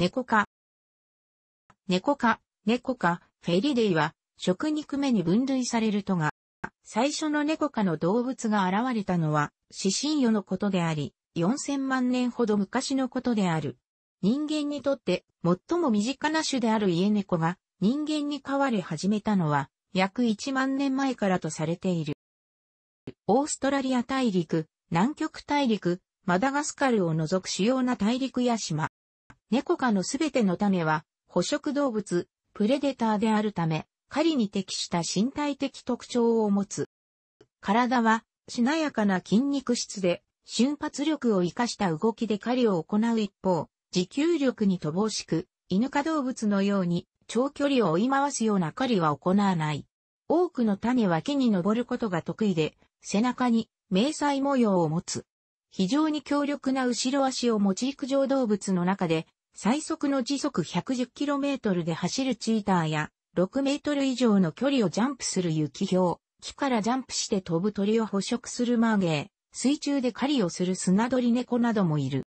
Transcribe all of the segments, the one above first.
猫科。猫科、猫科、フェリデイは、食肉目に分類されるとが、最初の猫科の動物が現れたのは、死神魚のことであり、4000万年ほど昔のことである。人間にとって最も身近な種である家猫が人間に飼われ始めたのは約1万年前からとされている。オーストラリア大陸、南極大陸、マダガスカルを除く主要な大陸や島、猫科のすべての種は、捕食動物、プレデターであるため、狩りに適した身体的特徴を持つ。体は、しなやかな筋肉質で、瞬発力を活かした動きで狩りを行う一方、持久力に乏しく、犬科動物のように長距離を追い回すような狩りは行わない。多くの種は木に登ることが得意で、背中に迷彩模様を持つ。非常に強力な後ろ足を持ち陸上動物の中で最速の時速 110km で走るチーターや、6メートル以上の距離をジャンプする雪氷、木からジャンプして飛ぶ鳥を捕食するマーゲー、水中で狩りをする砂鳥猫などもいる。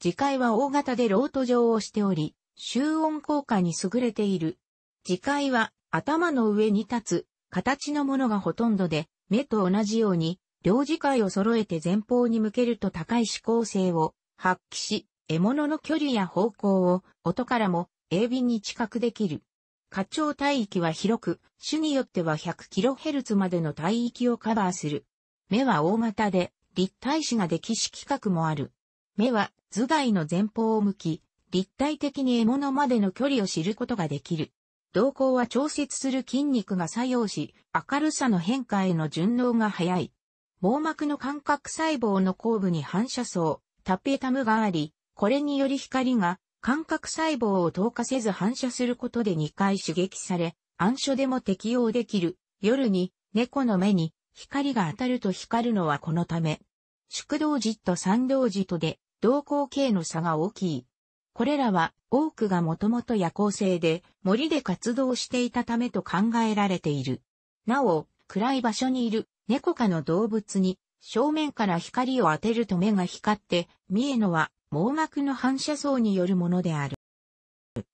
次回は大型でロート状をしており、集音効果に優れている。次回は頭の上に立つ形のものがほとんどで、目と同じように両次回を揃えて前方に向けると高い指向性を発揮し、獲物の距離や方向を音からも鋭敏に知覚できる。課長帯域は広く、種によっては 100kHz までの帯域をカバーする。目は大型で、立体視ができし規格もある。目は頭蓋の前方を向き、立体的に獲物までの距離を知ることができる。瞳孔は調節する筋肉が作用し、明るさの変化への順応が早い。網膜の感覚細胞の後部に反射層、タペタムがあり、これにより光が感覚細胞を透過せず反射することで2回刺激され、暗所でも適用できる。夜に猫の目に光が当たると光るのはこのため。宿道時と三道時とで同行径の差が大きい。これらは多くがもともと夜行性で森で活動していたためと考えられている。なお、暗い場所にいる猫科の動物に正面から光を当てると目が光って見えのは網膜の反射層によるものである。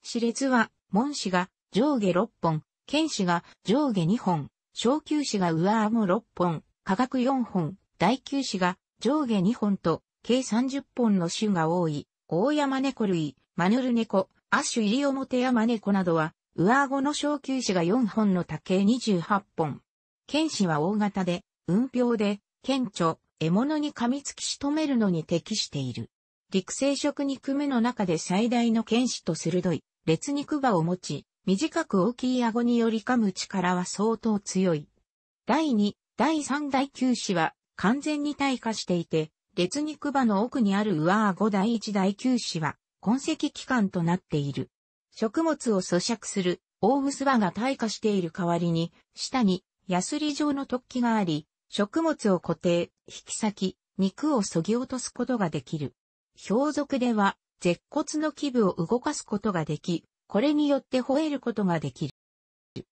歯列は、門歯が上下6本、剣歯が上下2本、小球歯が上顎6本、下顎4本、大球歯が上下2本と、計30本の種が多い、大山猫類、マヌル猫、アッシュイリオモテヤマなどは、上顎の小球歯が4本の多径28本。剣歯は大型で、運病で、顕著、獲物に噛みつきしとめるのに適している。陸生食肉目の中で最大の剣士と鋭い、列肉場を持ち、短く大きい顎により噛む力は相当強い。第2、第3第九子は完全に退化していて、列肉場の奥にある上顎第1第九子は痕跡器官となっている。食物を咀嚼する大薄場が退化している代わりに、下にヤスリ状の突起があり、食物を固定、引き裂き、肉を削ぎ落とすことができる。氷属では、舌骨の基部を動かすことができ、これによって吠えることができる。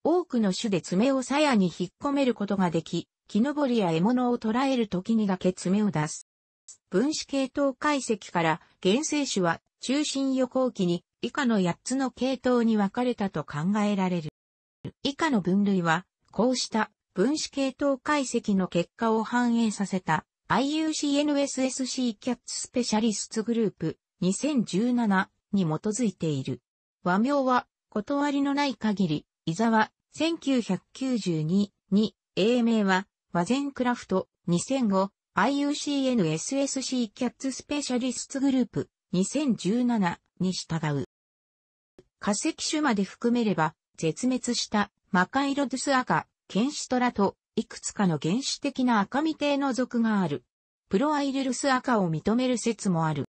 多くの種で爪を鞘に引っ込めることができ、木登りや獲物を捕らえる時にだけ爪を出す。分子系統解析から原生種は中心予行期に以下の8つの系統に分かれたと考えられる。以下の分類は、こうした分子系統解析の結果を反映させた IUCNSSC キャッツスペシャリストグループ2017に基づいている。和名は、断りのない限り、伊沢、1992に、英名は、和前クラフト、2005、IUCNSSC キャッツスペシャリストグループ、2017に従う。化石種まで含めれば、絶滅した、マカイロドゥスアカ、ケンシトラと、いくつかの原始的な赤身系の属がある。プロアイルルス赤を認める説もある。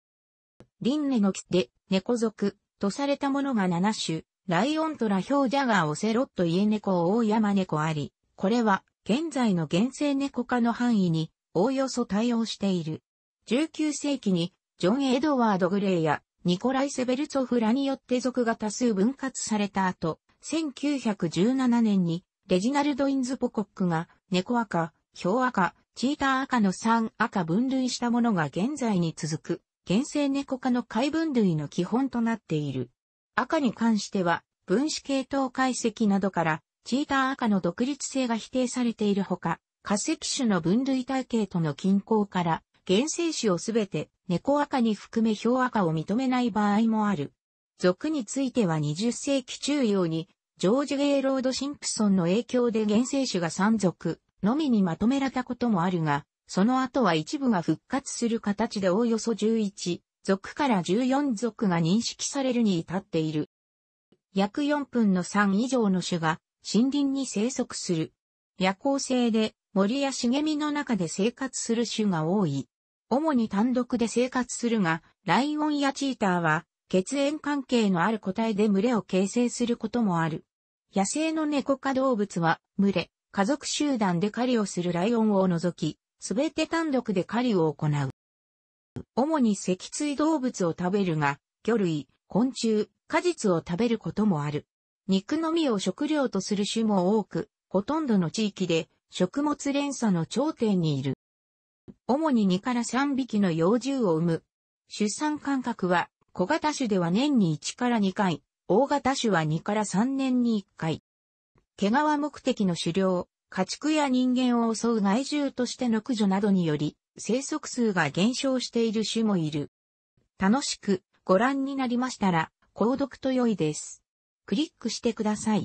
リンネの木で猫属とされたものが7種、ライオントラヒョウジャガーオセロットイエネコオオヤマネコあり、これは現在の原生猫科の範囲におおよそ対応している。19世紀にジョン・エドワード・グレイやニコライ・セベルツォフらによって属が多数分割された後、1917年にレジナルド・インズ・ポコックが猫赤、ウ赤、チーター赤の3赤分類したものが現在に続く、原生猫科の解分類の基本となっている。赤に関しては、分子系統解析などから、チーター赤の独立性が否定されているほか、化石種の分類体系との均衡から、原生種をすべて猫赤に含めウ赤を認めない場合もある。属については20世紀中央にジョージ・ゲイロード・シンプソンの影響で原生種が三族のみにまとめられたこともあるが、その後は一部が復活する形でおおよそ11族から14族が認識されるに至っている。約4分の3以上の種が森林に生息する。夜行性で森や茂みの中で生活する種が多い。主に単独で生活するが、ライオンやチーターは血縁関係のある個体で群れを形成することもある。野生の猫科動物は、群れ、家族集団で狩りをするライオンを除き、すべて単独で狩りを行う。主に脊椎動物を食べるが、魚類、昆虫、果実を食べることもある。肉のみを食料とする種も多く、ほとんどの地域で食物連鎖の頂点にいる。主に2から3匹の幼獣を産む。出産間隔は小型種では年に1から2回、大型種は2から3年に1回。毛皮目的の狩猟、家畜や人間を襲う害獣としての駆除などにより、生息数が減少している種もいる。楽しくご覧になりましたら、購読と良いです。クリックしてください。